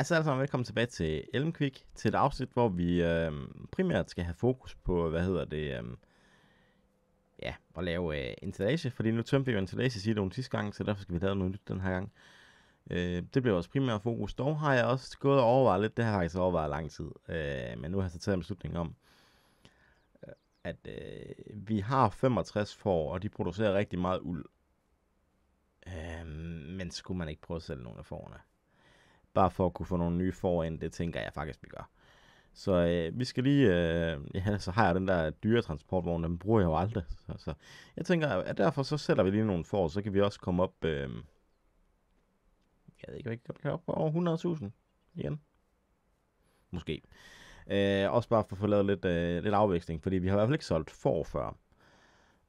Hej så alle sammen, velkommen tilbage til Elmquick, til et afsnit, hvor vi øh, primært skal have fokus på, hvad hedder det, øh, ja, at lave øh, ensilage, fordi nu tømte vi jo i nogle sidste gang, så derfor skal vi lave noget nyt den her gang. Øh, det bliver vores primære fokus, dog har jeg også gået og overvejet lidt, det har jeg faktisk overvejet lang tid, øh, men nu har jeg så taget en beslutning om, øh, at øh, vi har 65 får, og de producerer rigtig meget uld. Øh, men skulle man ikke prøve at sælge nogle af fårene? bare for at kunne få nogle nye foran, det tænker jeg faktisk, vi gør. Så øh, vi skal lige, øh, ja, så har jeg den der dyre transportvogn, den bruger jeg jo aldrig. Så, så jeg tænker, at derfor så sætter vi lige nogle for, så kan vi også komme op, øh, jeg ved ikke, hvad vi kan op på over 100.000 igen. Måske. Øh, også bare for at få lavet lidt, øh, lidt afveksling, fordi vi har i hvert fald ikke solgt for før.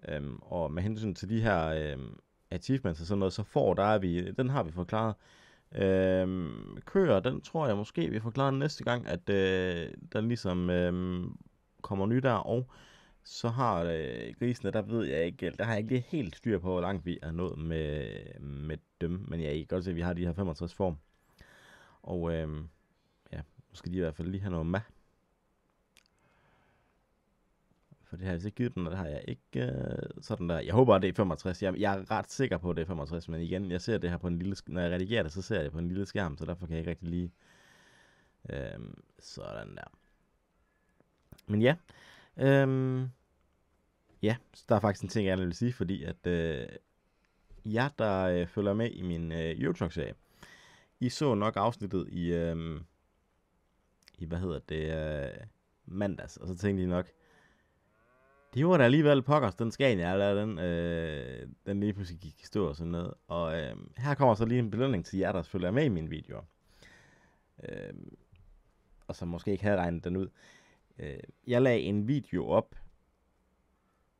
Øh, og med hensyn til de her øh, achievements og sådan noget, så for, der er vi, den har vi forklaret, Øhm, køer, den tror jeg måske, vi forklarer næste gang, at øh, der ligesom øh, kommer ny der, og så har øh, grisene, der ved jeg ikke, der har jeg ikke lige helt styr på, hvor langt vi er nået med, med dem, men jeg kan godt se, at vi har de her 65 form. Og øh, ja, nu skal de i hvert fald lige have noget med. for det har jeg ikke givet den, og det har jeg ikke. Øh, sådan der. Jeg håber, det er 65. Jeg, jeg er ret sikker på, at det er 65, men igen, jeg ser det her på en lille, når jeg redigerer det, så ser jeg det på en lille skærm, så derfor kan jeg ikke rigtig lige øh, sådan der. Men ja, øh, ja, så der er faktisk en ting, jeg gerne vil sige, fordi at øh, jeg, der øh, følger med i min øh, youtube serie I så nok afsnittet i, øh, i hvad hedder det, øh, mandags, og så tænkte I nok, det var da alligevel pokkers, den Scania, der den, øh, den lige pludselig gik i stå og sådan noget. Og øh, her kommer så lige en belønning til jer, der selvfølgelig er med i mine videoer. Øh, og som måske ikke havde regnet den ud. Øh, jeg lagde en video op.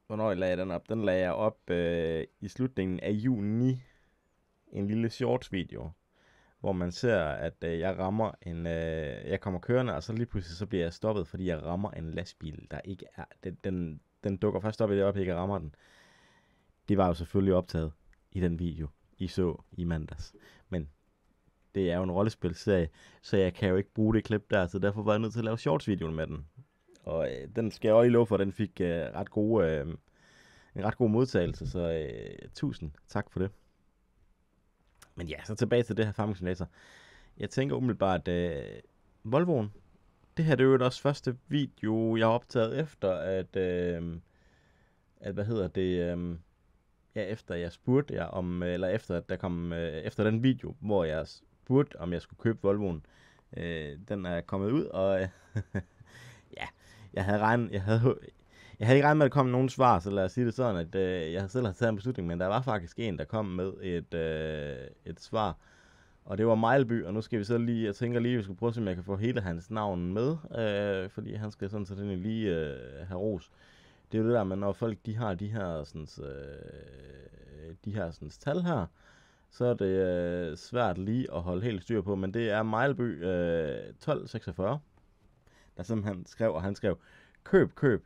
Hvornår jeg lagde den op? Den lagde jeg op øh, i slutningen af juni. En lille shorts video, hvor man ser, at øh, jeg rammer en, øh, jeg kommer kørende, og så lige pludselig så bliver jeg stoppet, fordi jeg rammer en lastbil, der ikke er, den, den, den dukker først op i det øjeblik, jeg rammer den. Det var jo selvfølgelig optaget i den video, I så i mandags. Men det er jo en rollespilserie, så jeg kan jo ikke bruge det klip der, så derfor var jeg nødt til at lave shorts-videoen med den. Og øh, den skal jeg også lige love for, den fik øh, ret gode, øh, en ret god modtagelse, så øh, tusind tak for det. Men ja, så tilbage til det her Farming Simulator. Jeg tænker umiddelbart, at øh, Volvoen, det her det er jo også første video, jeg har optaget efter, at, øh, at hvad hedder det, øh, ja, efter jeg spurgte jer om, eller efter at der kom, øh, efter den video, hvor jeg spurgte, om jeg skulle købe Volvoen, øh, den er kommet ud, og øh, ja, jeg havde regnet, jeg havde, jeg havde ikke regnet med, at der kom nogen svar, så lad os sige det sådan, at øh, jeg selv har taget en beslutning, men der var faktisk en, der kom med et, øh, et svar, og det var Mejlby, og nu skal vi så lige, jeg tænker lige, at vi skal prøve at se, om jeg kan få hele hans navn med, øh, fordi han skal sådan set lige øh, have ros. Det er jo det der med, når folk de har de her, sådan, øh, de her sådan, tal her, så er det øh, svært lige at holde helt styr på, men det er Mejlby øh, 1246, der simpelthen skrev, og han skrev, køb, køb,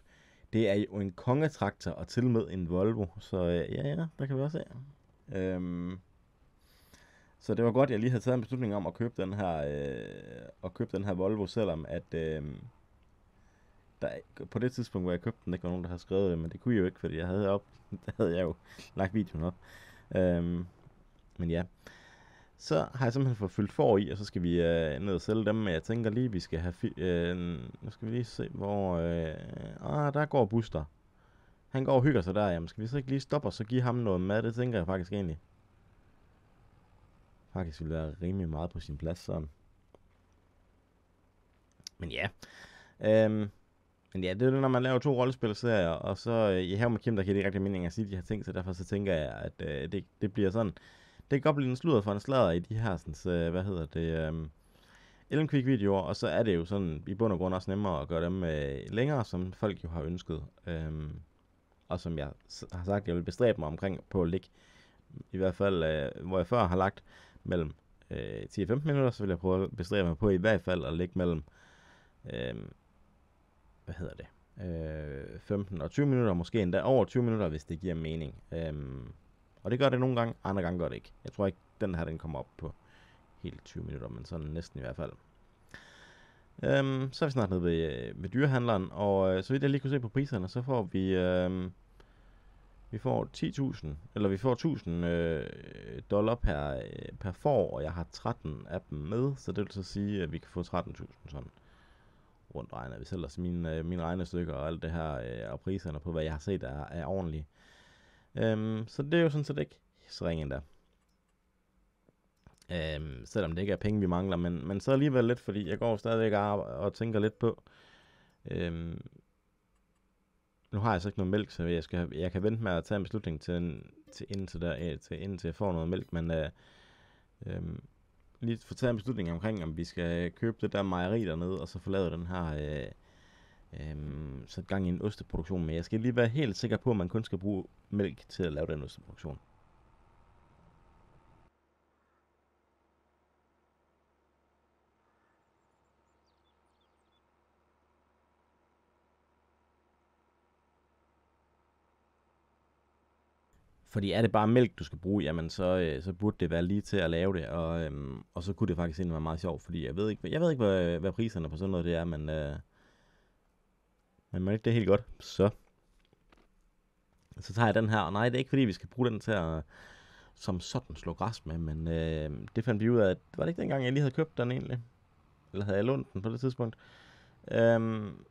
det er jo en kongetraktor og til med en Volvo, så øh, ja, ja, der kan vi også se. Øhm, så det var godt, jeg lige havde taget en beslutning om at købe den her, øh, at købe den her Volvo, selvom at øh, der, på det tidspunkt, hvor jeg købte den, ikke var nogen, der havde skrevet det, men det kunne jeg jo ikke, fordi jeg havde, op, der havde jeg jo lagt videoen op. Øhm, men ja, så har jeg simpelthen fået fyldt for i, og så skal vi øh, ned og sælge dem, men jeg tænker lige, vi skal have, øh, nu skal vi lige se, hvor, øh, ah, der går Buster. Han går og hygger sig der, jamen skal vi så ikke lige stoppe og så give ham noget mad, det tænker jeg faktisk egentlig faktisk ville være rimelig meget på sin plads sådan. Men ja. Øhm, men ja, det er det, når man laver to rollespilserier, og så øh, i ja, her med Kim, der kan det rigtig mening at sige de her ting, så derfor så tænker jeg, at øh, det, det bliver sådan, det kan godt blive en sludder for en slader i de her, sådan, så, øh, hvad hedder det, øhm, Ellen Quick videoer, og så er det jo sådan i bund og grund også nemmere at gøre dem øh, længere, som folk jo har ønsket, Øhm, og som jeg har sagt, jeg vil bestræbe mig omkring på at ligge, i hvert fald, øh, hvor jeg før har lagt mellem øh, 10-15 minutter, så vil jeg prøve at bestræbe mig på i hvert fald at ligge mellem, øh, hvad hedder det, øh, 15 og 20 minutter, måske endda over 20 minutter, hvis det giver mening. Øh, og det gør det nogle gange, andre gange gør det ikke. Jeg tror ikke, den her den kommer op på helt 20 minutter, men sådan næsten i hvert fald. Øh, så er vi snart nede ved, øh, ved dyrehandleren, og øh, så vidt jeg lige kunne se på priserne, så får vi Øh, vi får 10.000, eller vi får 1000 øh, dollar per, øh, per for, og jeg har 13 af dem med, så det vil så sige, at vi kan få 13.000 sådan rundt regnet. Hvis ellers mine, øh, mine regnestykker og alt det her, øh, og priserne på, hvad jeg har set, er, er ordentlige. Øhm, så det er jo sådan set ikke så ringe endda. Øhm, selvom det ikke er penge, vi mangler, men, men så alligevel lidt, fordi jeg går stadigvæk og, og tænker lidt på, øhm, nu har jeg så ikke noget mælk, så jeg, skal, jeg kan vente med at tage en beslutning til, til indtil, der, øh, til, indtil jeg får noget mælk, men øh, øh, lige få taget en beslutning omkring, om vi skal købe det der mejeri dernede, og så få lavet den her, øh, øh, sat gang i en osteproduktion. Men jeg skal lige være helt sikker på, at man kun skal bruge mælk til at lave den osteproduktion. Fordi er det bare mælk, du skal bruge, jamen så, øh, så burde det være lige til at lave det. Og, øhm, og så kunne det faktisk egentlig være meget sjovt, fordi jeg ved ikke, jeg ved ikke hvad, hvad priserne på sådan noget det er, men, øh, men man ikke det er helt godt, så så tager jeg den her. Og nej, det er ikke fordi, vi skal bruge den til at som sådan slå græs med, men øh, det fandt vi ud af, at var det ikke dengang, jeg lige havde købt den egentlig? Eller havde jeg lånt den på det tidspunkt? Øhm,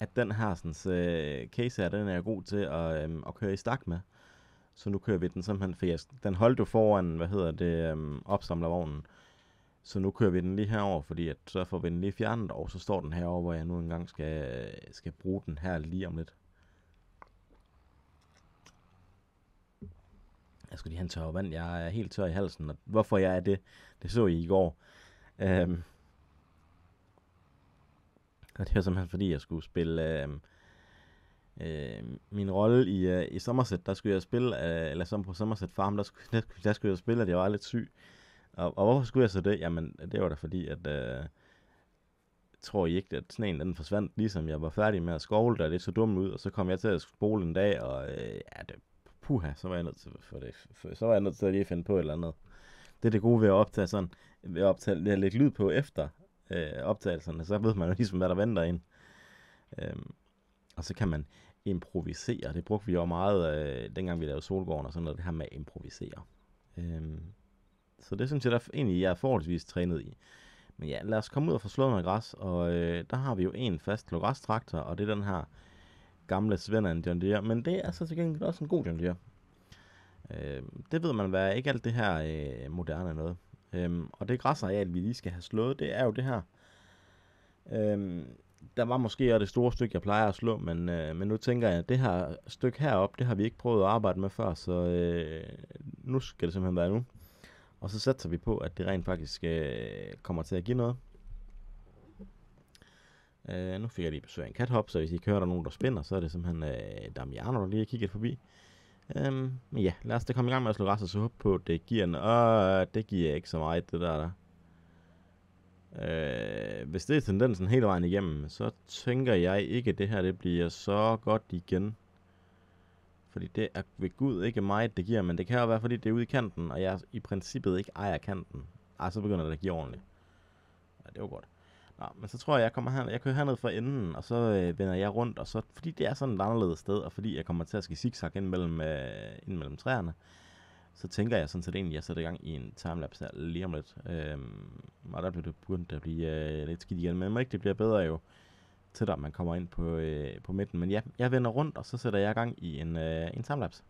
at den her sådan, så, øh, case her, den er god til at, øhm, at køre i stak med. Så nu kører vi den simpelthen, for jeg, den holdt jo foran, hvad hedder det, øhm, opsamlervognen. Så nu kører vi den lige herover, fordi at, så får vi den lige fjernet, og så står den herover, hvor jeg nu engang skal, øh, skal bruge den her lige om lidt. Jeg skulle lige have en tør vand. Jeg er helt tør i halsen. Og hvorfor jeg er det, det så I i går. Øhm, Og det var simpelthen fordi, jeg skulle spille... Øh, øh, min rolle i, øh, i Somerset, der skulle jeg spille, øh, eller som på Somerset Farm, der skulle, der, der skulle jeg spille, at jeg var lidt syg. Og, og hvorfor skulle jeg så det? Jamen, det var da fordi, at... Øh, tror I ikke, at sneen den forsvandt, ligesom jeg var færdig med at skovle, der det så dumt ud, og så kom jeg til at spole en dag, og øh, ja, det, puha, så var jeg nødt til, for det, for, så var jeg nødt til at lige finde på et eller andet. Det er det gode ved at optage sådan, ved at optage, lægge lyd på efter, øh, optagelserne, så ved man jo ligesom, hvad der venter ind. Øhm, og så kan man improvisere. Det brugte vi jo meget, øh, dengang vi lavede Solgården og sådan noget, det her med at improvisere. Øhm, så det synes jeg, der egentlig jeg er forholdsvis trænet i. Men ja, lad os komme ud og få slået noget græs, og øh, der har vi jo en fast græstraktor, og det er den her gamle Svend af John Deere, men det er så til gengæld også en god John Deere. Øh, det ved man hvad, ikke alt det her øh, moderne noget. Øhm, og det græsareal, vi lige skal have slået, det er jo det her. Øhm, der var måske også det store stykke, jeg plejer at slå, men, øh, men nu tænker jeg, at det her stykke heroppe, det har vi ikke prøvet at arbejde med før, så øh, nu skal det simpelthen være nu. Og så satser vi på, at det rent faktisk øh, kommer til at give noget. Øh, nu fik jeg lige besøg af en kathop, så hvis I kører der er nogen, der spænder, så er det simpelthen øh, Damiano, der lige har kigget forbi. Øhm, ja, lad os da komme i gang med at slå resten, så håb på, det giver en... Åh, det giver ikke så meget, det der der. Øh, hvis det er tendensen hele vejen igennem, så tænker jeg ikke, at det her det bliver så godt igen. Fordi det er ved Gud ikke meget, det giver, men det kan jo være, fordi det er ude i kanten, og jeg i princippet ikke ejer kanten. Ej, så begynder det at give ordentligt. Ja, det var godt. Nå, men så tror jeg, jeg kommer her, jeg kører herned fra enden, og så øh, vender jeg rundt, og så, fordi det er sådan et anderledes sted, og fordi jeg kommer til at skal zigzag ind mellem, øh, ind mellem træerne, så tænker jeg sådan set egentlig, at jeg sætter i gang i en timelapse her lige om lidt. Øhm, og der bliver det begyndt at blive øh, lidt skidt igen, men ikke det bliver bedre jo til der man kommer ind på, øh, på midten. Men ja, jeg vender rundt, og så sætter jeg i gang i en, øh, en timelapse.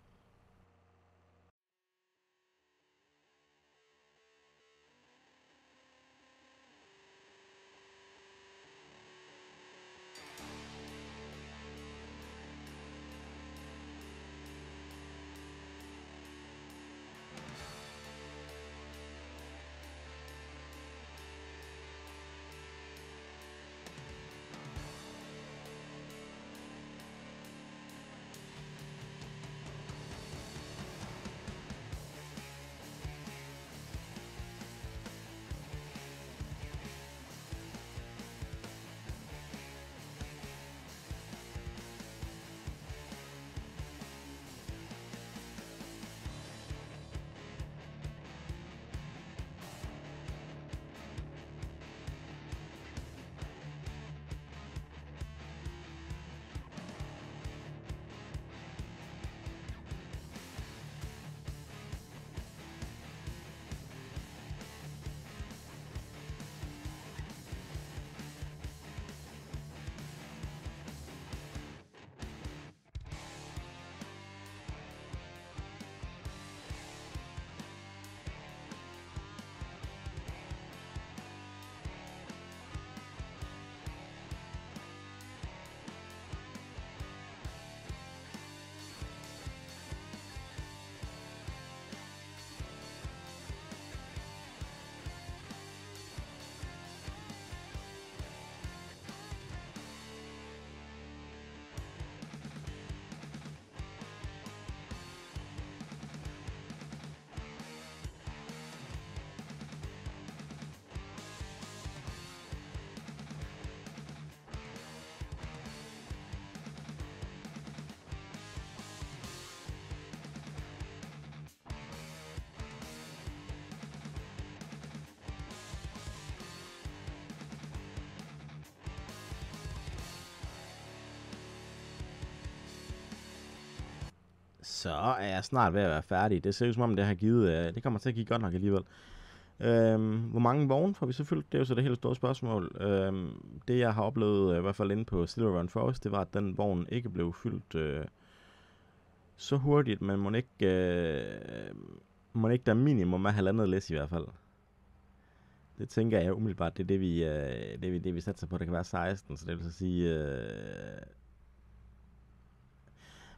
så er jeg snart ved at være færdig. Det ser ud som om, det har givet, øh, det kommer til at give godt nok alligevel. Øhm, hvor mange vogne får vi selvfølgelig? Det er jo så det helt store spørgsmål. Øhm, det jeg har oplevet, øh, i hvert fald inde på Silver Run Forest, det var, at den vogn ikke blev fyldt øh, så hurtigt, men må ikke, øh, må ikke der minimum er halvandet læs i hvert fald. Det tænker jeg umiddelbart, det er det, vi, øh, det, vi, det, vi satser på. Det kan være 16, så det vil så sige... Øh,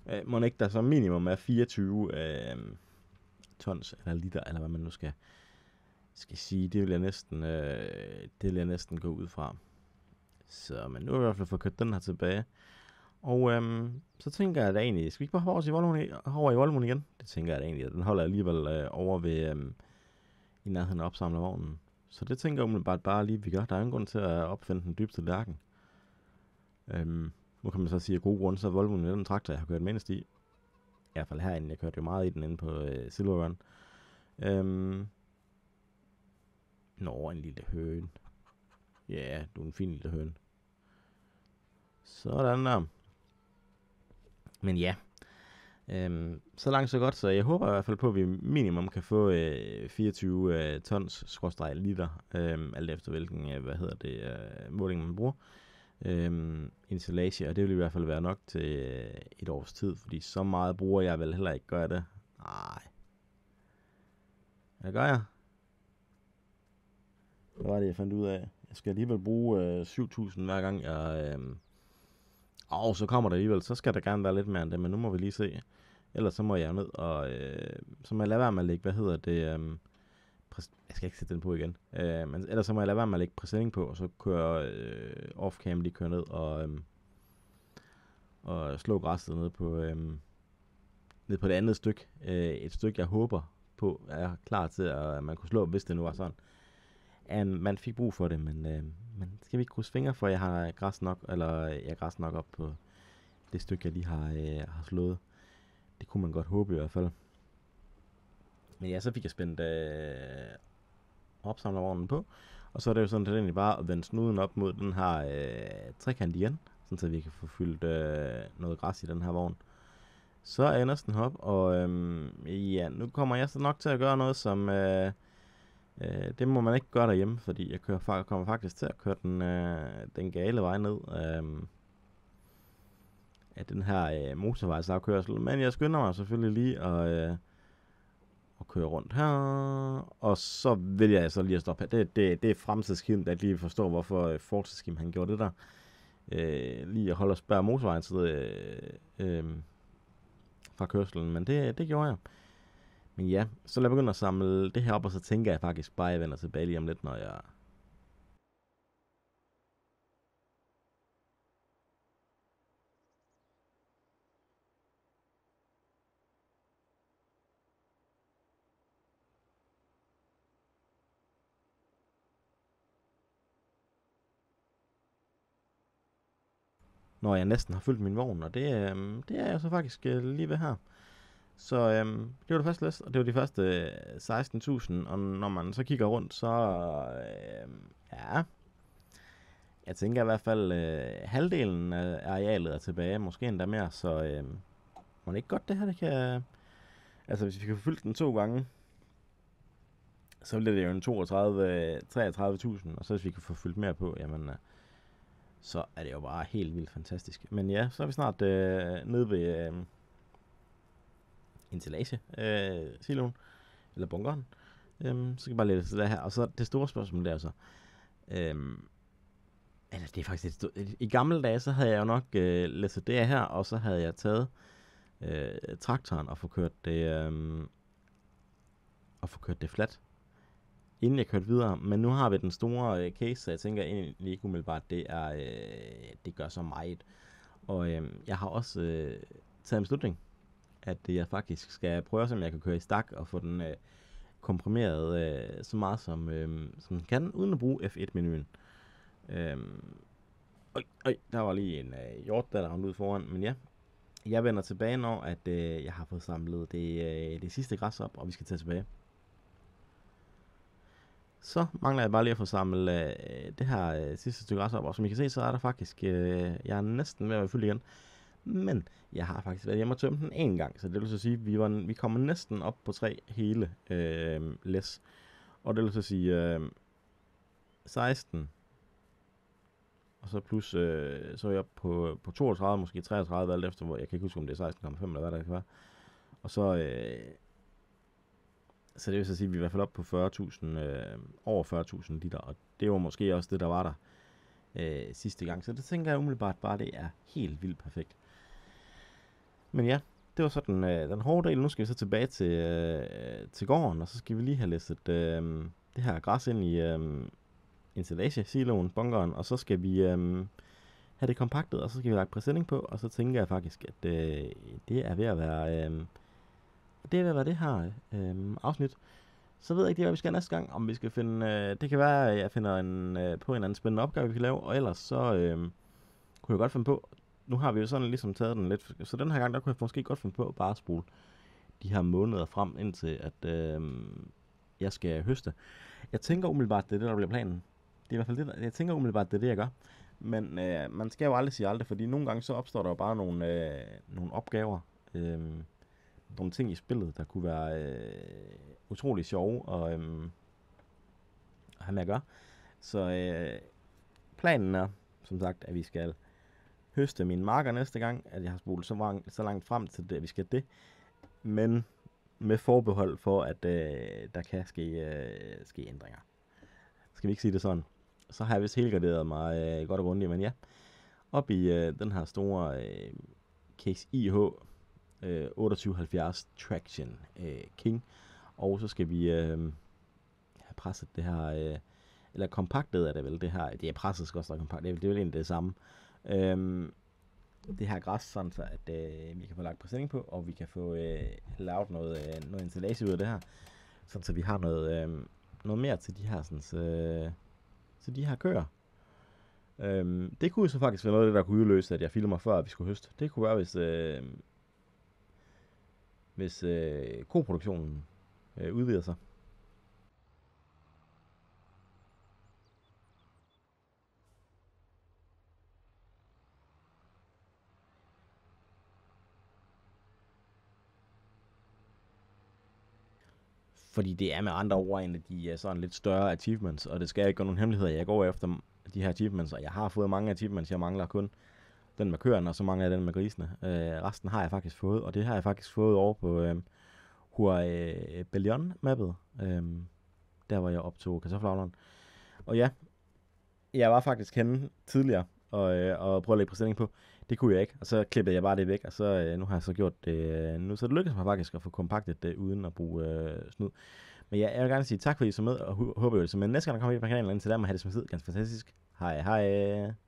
Øh, må ikke der så minimum er 24 øh, tons eller liter, eller hvad man nu skal, skal sige. Det vil jeg næsten, øh, det vil jeg næsten gå ud fra. Så men nu har vi i hvert fald fået kørt den her tilbage. Og øhm, så tænker jeg da egentlig, skal vi ikke bare hoppe over, i over i Volvoen igen? Det tænker jeg da egentlig, den holder alligevel øh, over ved, øhm, i nærheden af vognen. Så det tænker jeg umiddelbart bare lige, vi gør. Der er ingen grund til at opfinde den dybeste lærken. Øhm, nu kan man så sige, at gode grunde, så er Volvo den traktor, jeg har kørt mindst i. I hvert fald herinde. Jeg kørte jo meget i den inde på øh, Silver Run. Øhm. Nå, en lille høn. Ja, yeah, du er en fin lille høn. Sådan der. Men ja. Øhm, så langt så godt, så jeg håber i hvert fald på, at vi minimum kan få øh, 24 øh, tons skråstrej liter, øh, alt efter hvilken øh, hvad hedder det, øh, måling man bruger øhm, installation, og det vil i hvert fald være nok til øh, et års tid, fordi så meget bruger jeg vel heller ikke, gør det? Nej. Hvad gør jeg? Hvad var det, jeg fandt ud af? Jeg skal alligevel bruge øh, 7.000 hver gang jeg... Øh, og så kommer der alligevel, så skal der gerne være lidt mere end det, men nu må vi lige se. Ellers så må jeg ned og... Øh, så må jeg lade være med at lægge, hvad hedder det... Øh, jeg skal ikke sætte den på igen. Øh, men ellers så må jeg lade være med at lægge præsending på, og så kører øh, off-cam lige kører ned og, øh, og slå græsset ned på, øh, ned på det andet stykke. Øh, et stykke, jeg håber på, er klar til, at man kunne slå, hvis det nu var sådan. Um, man fik brug for det, men, øh, men skal vi ikke krydse fingre for, jeg har græs nok, eller jeg græs nok op på det stykke, jeg lige har, øh, har slået. Det kunne man godt håbe i hvert fald. Men ja, så fik jeg spændt øh, opsamlervognen på. Og så er det jo sådan, at det egentlig bare at vende snuden op mod den her øh, trekant igen, sådan så vi kan få fyldt øh, noget græs i den her vogn. Så er jeg næsten hop, og øh, ja, nu kommer jeg så nok til at gøre noget, som øh, øh, det må man ikke gøre derhjemme, fordi jeg kører, kommer faktisk til at køre den, øh, den gale vej ned øh, af den her øh, motorvejsafkørsel. Men jeg skynder mig selvfølgelig lige at... Øh, kører rundt her, og så vil jeg så lige at stoppe her. Det, det, det er fremtidsskim, der lige forstår, hvorfor øh, fortidsskim han gjorde det der. Øh, lige at holde og spørge motorvejen til det, øh, øh, fra kørselen, men det, det gjorde jeg. Men ja, så lad jeg begynde at samle det her op, og så tænker jeg faktisk bare, at jeg vender tilbage lige om lidt, når jeg når jeg næsten har fyldt min vogn, og det, øhm, det er jeg så faktisk øh, lige ved her. Så øhm, det var det første liste, og det var de første 16.000, øh, og når man så kigger rundt, så øh, ja, jeg tænker i hvert fald, øh, halvdelen af arealet er tilbage, måske endda mere, så øh, må det ikke godt det her, det kan, altså hvis vi kan fylde den to gange, så bliver det jo en 32, 33.000, øh, og så hvis vi kan få fyldt mere på, jamen, øh, så er det jo bare helt vildt fantastisk. Men ja, så er vi snart øh, nede ved øh, ensilage øh, siloen, eller bunkeren. Øhm, så kan jeg bare læse det her. Og så det store spørgsmål, der er så... Øhm, eller altså, det er faktisk et stort... I gamle dage, så havde jeg jo nok øh, læst det her, og så havde jeg taget øh, traktoren og få kørt det... Øh, og få kørt det flat inden jeg kørte videre. Men nu har vi den store øh, case, så jeg tænker egentlig ikke umiddelbart, det, er, øh, det gør så meget. Og øh, jeg har også øh, taget en beslutning, at jeg faktisk skal prøve, om jeg kan køre i stak og få den øh, komprimeret øh, så meget, som, øh, som den kan, uden at bruge F1-menuen. Øh, Øj, øj, der var lige en øh, hjort, der ramte ud foran, men ja. Jeg vender tilbage, når at, øh, jeg har fået samlet det, øh, det sidste græs op, og vi skal tage tilbage. Så mangler jeg bare lige at få samlet øh, det her øh, sidste stykke græs op, og som I kan se, så er der faktisk, øh, jeg er næsten ved at være fyldt igen. Men jeg har faktisk været hjemme og tømt den en gang, så det vil så sige, at vi, var, vi kommer næsten op på tre hele øh, læs. Og det vil så sige øh, 16, og så plus, øh, så er jeg oppe på, på 32, måske 33, alt efter, hvor jeg kan ikke huske, om det er 16,5 eller hvad der kan være. Og så, øh, så det vil så sige, at vi er i hvert fald op på 40.000, øh, over 40.000 liter, og det var måske også det, der var der øh, sidste gang. Så det tænker jeg umiddelbart bare, det er helt vildt perfekt. Men ja, det var så den, øh, den hårde del. Nu skal vi så tilbage til, øh, til gården, og så skal vi lige have læsset øh, det her græs ind i øh, ensilage-siloen, bunkeren, og så skal vi øh, have det kompaktet, og så skal vi lagt præsending på, og så tænker jeg faktisk, at øh, det er ved at være... Øh, det vil være det her øh, afsnit. Så ved jeg ikke lige, hvad vi skal næste gang, om vi skal finde... Øh, det kan være, at jeg finder en, øh, på en anden spændende opgave, vi kan lave, og ellers så øh, kunne jeg godt finde på... Nu har vi jo sådan ligesom taget den lidt... Så den her gang, der kunne jeg måske godt finde på at bare spole de her måneder frem, indtil at øh, jeg skal høste. Jeg tænker umiddelbart, det er det, der bliver planen. Det er i hvert fald det, der, jeg tænker umiddelbart, det er det, jeg gør. Men øh, man skal jo aldrig sige aldrig, fordi nogle gange så opstår der jo bare nogle, øh, nogle opgaver, øh, nogle ting i spillet, der kunne være øh, utrolig sjove og øh, have med at gøre. Så øh, planen er, som sagt, at vi skal høste mine marker næste gang, at jeg har spolet så, mange, så langt frem til det, at vi skal det. Men med forbehold for, at øh, der kan ske, øh, ske ændringer. Skal vi ikke sige det sådan? Så har jeg vist helgarderet mig øh, godt og grundigt, men ja. Op i øh, den her store øh, Case IH 2870 øh, Traction øh, King. Og så skal vi øh, have presset det her, øh, eller kompaktet er det vel, det her, det er presset skal også være kompakt, det er, det er vel egentlig det samme. Øh, det her græs, sådan så at øh, vi kan få lagt præsending på, og vi kan få øh, lavet noget, øh, noget installation ud af det her. Sådan så vi har noget, øh, noget mere til de her, sådan, så, øh, så de her køer. Øhm, det kunne så faktisk være noget af det, der kunne udløse, at jeg filmer før, at vi skulle høste. Det kunne være, hvis, øh, hvis øh, koproduktionen øh, udvider sig. Fordi det er med andre ord en af de øh, sådan lidt større achievements, og det skal jeg ikke gøre nogen hemmeligheder. Jeg går efter de her achievements, og jeg har fået mange achievements, jeg mangler kun den med køerne, og så mange af den med grisene. Øh, resten har jeg faktisk fået, og det har jeg faktisk fået over på øh, Huawei øh, Bellion mappet øh, der hvor jeg optog kassaflagleren. Og ja, jeg var faktisk henne tidligere og, øh, og prøvede at lægge præstilling på. Det kunne jeg ikke, og så klippede jeg bare det væk, og så øh, nu har jeg så gjort det. Nu så det lykkedes mig faktisk at få kompaktet det uden at bruge øh, snud. Men ja, jeg vil gerne sige tak, fordi I så med, og håber jo det så Næste gang, der kommer vi på kanalen, til der må have det som tid. Ganske fantastisk. Hej, hej.